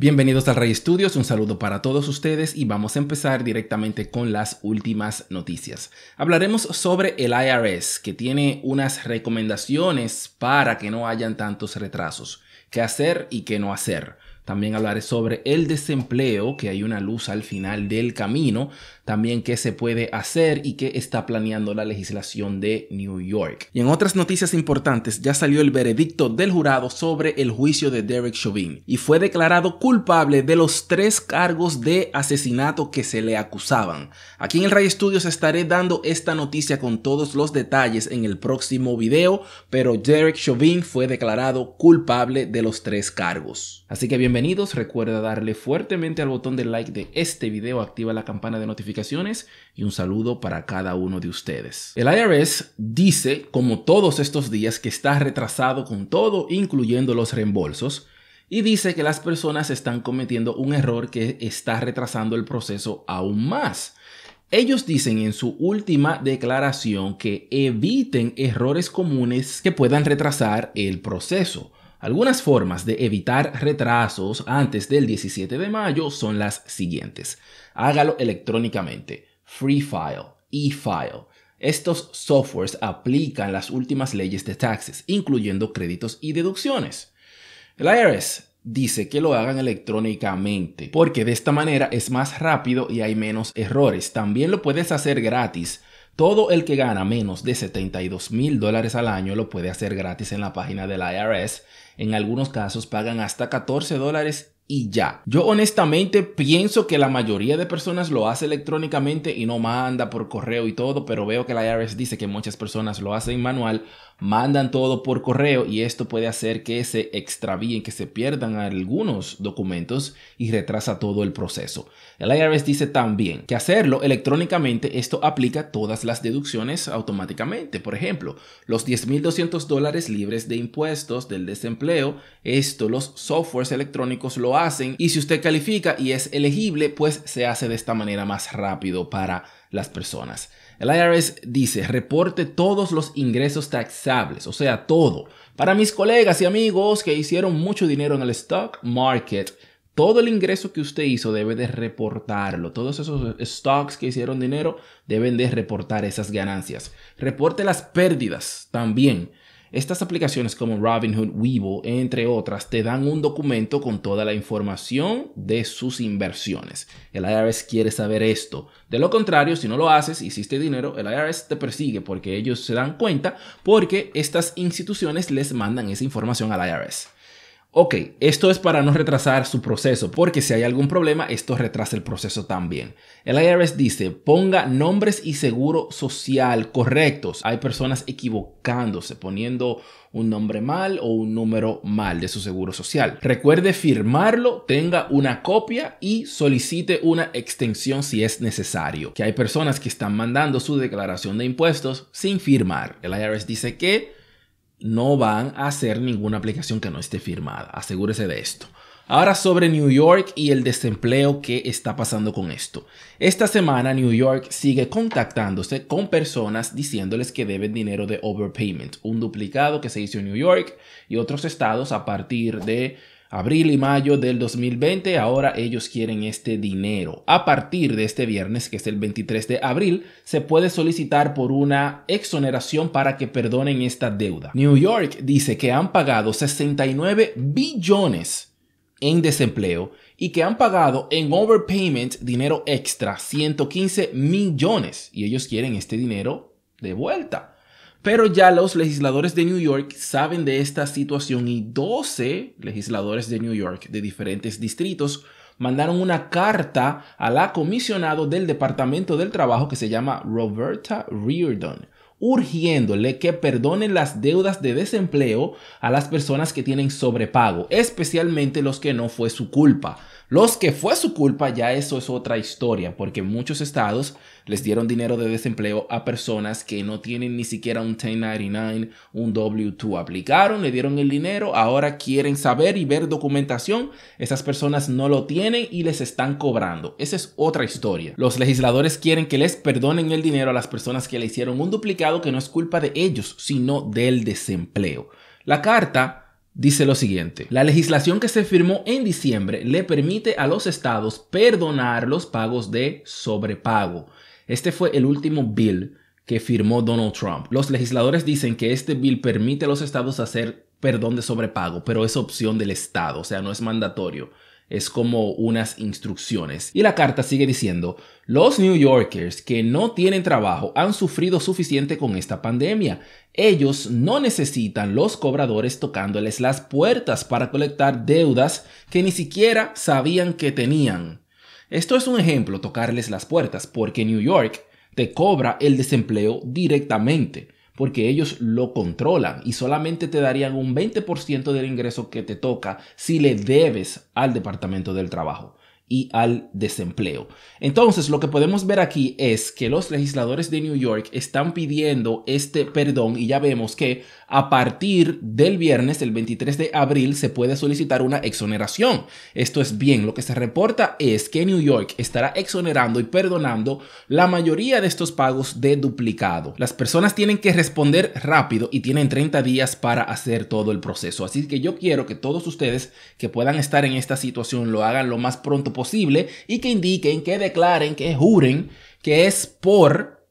Bienvenidos al Rey Studios, un saludo para todos ustedes y vamos a empezar directamente con las últimas noticias. Hablaremos sobre el IRS, que tiene unas recomendaciones para que no hayan tantos retrasos, qué hacer y qué no hacer. También hablaré sobre el desempleo, que hay una luz al final del camino. También qué se puede hacer y qué está planeando la legislación de New York. Y en otras noticias importantes, ya salió el veredicto del jurado sobre el juicio de Derek Chauvin y fue declarado culpable de los tres cargos de asesinato que se le acusaban. Aquí en el Ray Studios estaré dando esta noticia con todos los detalles en el próximo video, pero Derek Chauvin fue declarado culpable de los tres cargos. Así que bienvenido Bienvenidos, recuerda darle fuertemente al botón de like de este video, activa la campana de notificaciones y un saludo para cada uno de ustedes. El IRS dice, como todos estos días, que está retrasado con todo, incluyendo los reembolsos, y dice que las personas están cometiendo un error que está retrasando el proceso aún más. Ellos dicen en su última declaración que eviten errores comunes que puedan retrasar el proceso. Algunas formas de evitar retrasos antes del 17 de mayo son las siguientes. Hágalo electrónicamente. Free file, e-file. Estos softwares aplican las últimas leyes de taxes, incluyendo créditos y deducciones. El IRS dice que lo hagan electrónicamente, porque de esta manera es más rápido y hay menos errores. También lo puedes hacer gratis todo el que gana menos de 72 mil dólares al año lo puede hacer gratis en la página del IRS. En algunos casos pagan hasta 14 dólares y ya. Yo honestamente pienso que la mayoría de personas lo hace electrónicamente y no manda por correo y todo, pero veo que la IRS dice que muchas personas lo hacen manual, mandan todo por correo y esto puede hacer que se extravíen, que se pierdan algunos documentos y retrasa todo el proceso. El IRS dice también que hacerlo electrónicamente, esto aplica todas las deducciones automáticamente. Por ejemplo, los 10.200 dólares libres de impuestos del desempleo, esto los softwares electrónicos lo y si usted califica y es elegible, pues se hace de esta manera más rápido para las personas. El IRS dice, reporte todos los ingresos taxables, o sea, todo. Para mis colegas y amigos que hicieron mucho dinero en el stock market, todo el ingreso que usted hizo debe de reportarlo. Todos esos stocks que hicieron dinero deben de reportar esas ganancias. Reporte las pérdidas también. Estas aplicaciones como Robinhood, Weibo, entre otras, te dan un documento con toda la información de sus inversiones. El IRS quiere saber esto. De lo contrario, si no lo haces, hiciste dinero, el IRS te persigue porque ellos se dan cuenta porque estas instituciones les mandan esa información al IRS. Ok, esto es para no retrasar su proceso, porque si hay algún problema, esto retrasa el proceso también. El IRS dice, ponga nombres y seguro social correctos. Hay personas equivocándose, poniendo un nombre mal o un número mal de su seguro social. Recuerde firmarlo, tenga una copia y solicite una extensión si es necesario. Que hay personas que están mandando su declaración de impuestos sin firmar. El IRS dice que no van a hacer ninguna aplicación que no esté firmada. Asegúrese de esto. Ahora sobre New York y el desempleo que está pasando con esto. Esta semana New York sigue contactándose con personas diciéndoles que deben dinero de overpayment, un duplicado que se hizo en New York y otros estados a partir de abril y mayo del 2020, ahora ellos quieren este dinero. A partir de este viernes, que es el 23 de abril, se puede solicitar por una exoneración para que perdonen esta deuda. New York dice que han pagado 69 billones en desempleo y que han pagado en overpayment dinero extra, 115 millones, y ellos quieren este dinero de vuelta. Pero ya los legisladores de New York saben de esta situación y 12 legisladores de New York de diferentes distritos mandaron una carta a la comisionado del Departamento del Trabajo que se llama Roberta Reardon, urgiéndole que perdonen las deudas de desempleo a las personas que tienen sobrepago, especialmente los que no fue su culpa. Los que fue su culpa, ya eso es otra historia, porque muchos estados les dieron dinero de desempleo a personas que no tienen ni siquiera un 1099, un W2. Aplicaron, le dieron el dinero, ahora quieren saber y ver documentación. Esas personas no lo tienen y les están cobrando. Esa es otra historia. Los legisladores quieren que les perdonen el dinero a las personas que le hicieron un duplicado que no es culpa de ellos, sino del desempleo. La carta dice lo siguiente. La legislación que se firmó en diciembre le permite a los estados perdonar los pagos de sobrepago. Este fue el último bill que firmó Donald Trump. Los legisladores dicen que este bill permite a los estados hacer perdón de sobrepago, pero es opción del estado, o sea, no es mandatorio. Es como unas instrucciones. Y la carta sigue diciendo, los New Yorkers que no tienen trabajo han sufrido suficiente con esta pandemia. Ellos no necesitan los cobradores tocándoles las puertas para colectar deudas que ni siquiera sabían que tenían. Esto es un ejemplo, tocarles las puertas, porque New York te cobra el desempleo directamente porque ellos lo controlan y solamente te darían un 20% del ingreso que te toca si le debes al Departamento del Trabajo y al desempleo. Entonces, lo que podemos ver aquí es que los legisladores de New York están pidiendo este perdón y ya vemos que a partir del viernes, el 23 de abril, se puede solicitar una exoneración. Esto es bien, lo que se reporta es que New York estará exonerando y perdonando la mayoría de estos pagos de duplicado. Las personas tienen que responder rápido y tienen 30 días para hacer todo el proceso. Así que yo quiero que todos ustedes que puedan estar en esta situación lo hagan lo más pronto y que indiquen, que declaren, que juren que es por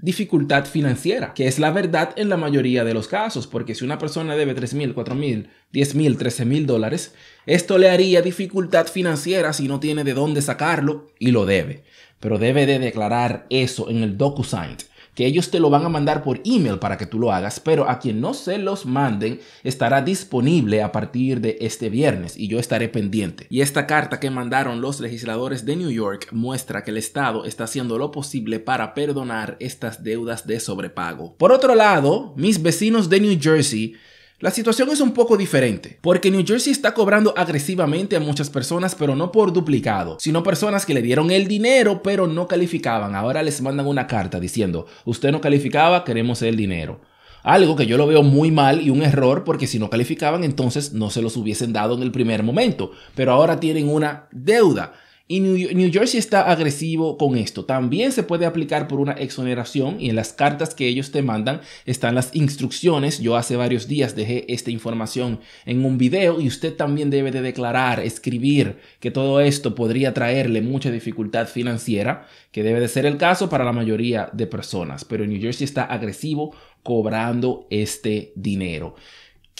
dificultad financiera, que es la verdad en la mayoría de los casos, porque si una persona debe 3 mil, 4 mil, 10 mil, 13 mil dólares, esto le haría dificultad financiera si no tiene de dónde sacarlo y lo debe. Pero debe de declarar eso en el DocuSign que ellos te lo van a mandar por email para que tú lo hagas, pero a quien no se los manden estará disponible a partir de este viernes y yo estaré pendiente. Y esta carta que mandaron los legisladores de New York muestra que el Estado está haciendo lo posible para perdonar estas deudas de sobrepago. Por otro lado, mis vecinos de New Jersey la situación es un poco diferente, porque New Jersey está cobrando agresivamente a muchas personas, pero no por duplicado, sino personas que le dieron el dinero pero no calificaban. Ahora les mandan una carta diciendo, usted no calificaba, queremos el dinero. Algo que yo lo veo muy mal y un error porque si no calificaban entonces no se los hubiesen dado en el primer momento, pero ahora tienen una deuda y New, Jersey está agresivo con esto. También se puede aplicar por una exoneración y en las cartas que ellos te mandan están las instrucciones. Yo hace varios días dejé esta información en un video y usted también debe de declarar, escribir que todo esto podría traerle mucha dificultad financiera, que debe de ser el caso para la mayoría de personas. Pero New Jersey está agresivo cobrando este dinero.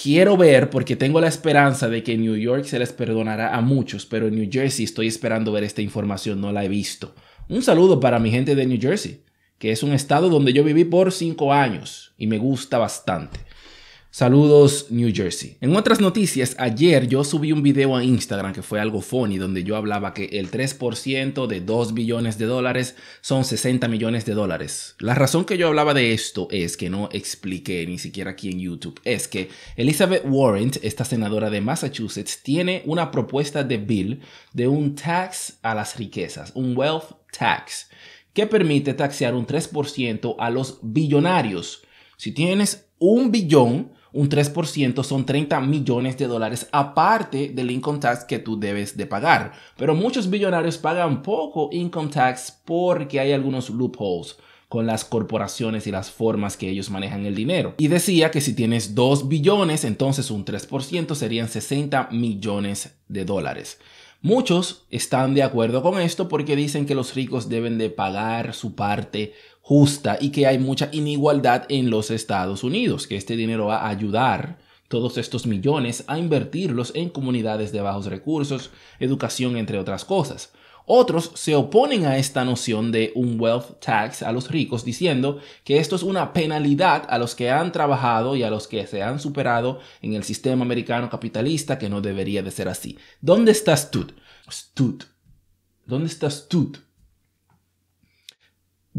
Quiero ver, porque tengo la esperanza de que en New York se les perdonará a muchos, pero en New Jersey estoy esperando ver esta información, no la he visto. Un saludo para mi gente de New Jersey, que es un estado donde yo viví por cinco años y me gusta bastante. Saludos New Jersey. En otras noticias, ayer yo subí un video a Instagram que fue algo funny donde yo hablaba que el 3% de 2 billones de dólares son 60 millones de dólares. La razón que yo hablaba de esto es que no expliqué ni siquiera aquí en YouTube, es que Elizabeth Warren, esta senadora de Massachusetts, tiene una propuesta de bill de un tax a las riquezas, un wealth tax, que permite taxear un 3% a los billonarios. Si tienes un billón, un 3% son 30 millones de dólares aparte del income tax que tú debes de pagar. Pero muchos billonarios pagan poco income tax porque hay algunos loopholes con las corporaciones y las formas que ellos manejan el dinero. Y decía que si tienes 2 billones, entonces un 3% serían 60 millones de dólares. Muchos están de acuerdo con esto porque dicen que los ricos deben de pagar su parte justa y que hay mucha inigualdad en los Estados Unidos, que este dinero va a ayudar todos estos millones a invertirlos en comunidades de bajos recursos, educación, entre otras cosas. Otros se oponen a esta noción de un wealth tax a los ricos diciendo que esto es una penalidad a los que han trabajado y a los que se han superado en el sistema americano capitalista que no debería de ser así. ¿Dónde estás tú? ¿Dónde estás tú?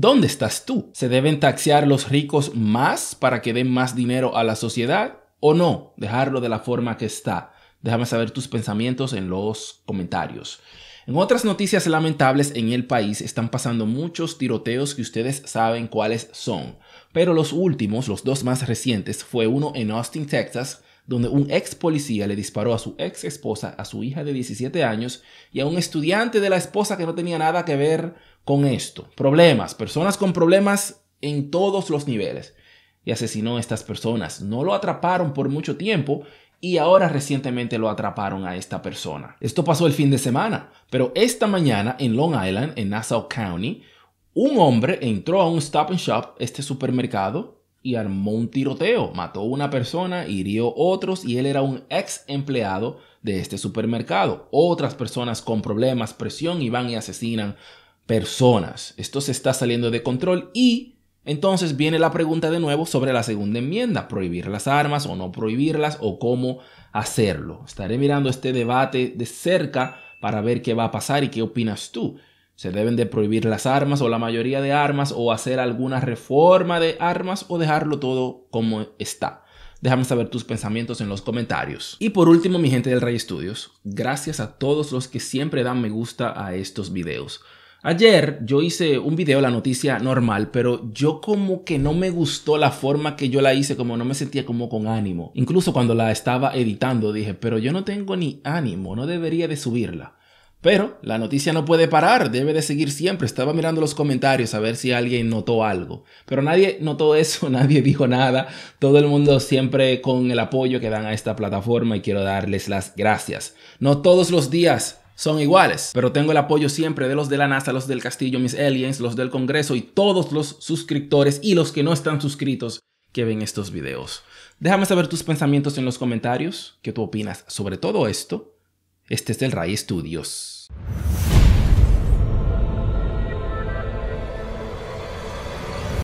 ¿Dónde estás tú? ¿Se deben taxear los ricos más para que den más dinero a la sociedad? ¿O no? Dejarlo de la forma que está. Déjame saber tus pensamientos en los comentarios. En otras noticias lamentables en el país están pasando muchos tiroteos que ustedes saben cuáles son, pero los últimos, los dos más recientes, fue uno en Austin, Texas, donde un ex policía le disparó a su ex esposa, a su hija de 17 años y a un estudiante de la esposa que no tenía nada que ver con esto. Problemas, personas con problemas en todos los niveles. Y asesinó a estas personas. No lo atraparon por mucho tiempo y ahora recientemente lo atraparon a esta persona. Esto pasó el fin de semana, pero esta mañana en Long Island, en Nassau County, un hombre entró a un Stop and Shop, este supermercado, y armó un tiroteo, mató a una persona, hirió otros y él era un ex empleado de este supermercado. Otras personas con problemas, presión y van y asesinan personas. Esto se está saliendo de control y entonces viene la pregunta de nuevo sobre la segunda enmienda, prohibir las armas o no prohibirlas o cómo hacerlo. Estaré mirando este debate de cerca para ver qué va a pasar y qué opinas tú. Se deben de prohibir las armas o la mayoría de armas o hacer alguna reforma de armas o dejarlo todo como está. Déjame saber tus pensamientos en los comentarios. Y por último, mi gente del Rey Estudios, gracias a todos los que siempre dan me gusta a estos videos. Ayer yo hice un video, la noticia normal, pero yo como que no me gustó la forma que yo la hice, como no me sentía como con ánimo. Incluso cuando la estaba editando dije, pero yo no tengo ni ánimo, no debería de subirla. Pero la noticia no puede parar, debe de seguir siempre. Estaba mirando los comentarios a ver si alguien notó algo. Pero nadie notó eso, nadie dijo nada. Todo el mundo siempre con el apoyo que dan a esta plataforma y quiero darles las gracias. No todos los días son iguales, pero tengo el apoyo siempre de los de la NASA, los del Castillo, mis aliens, los del Congreso y todos los suscriptores y los que no están suscritos que ven estos videos. Déjame saber tus pensamientos en los comentarios, qué tú opinas sobre todo esto. Este es el Ray Studios.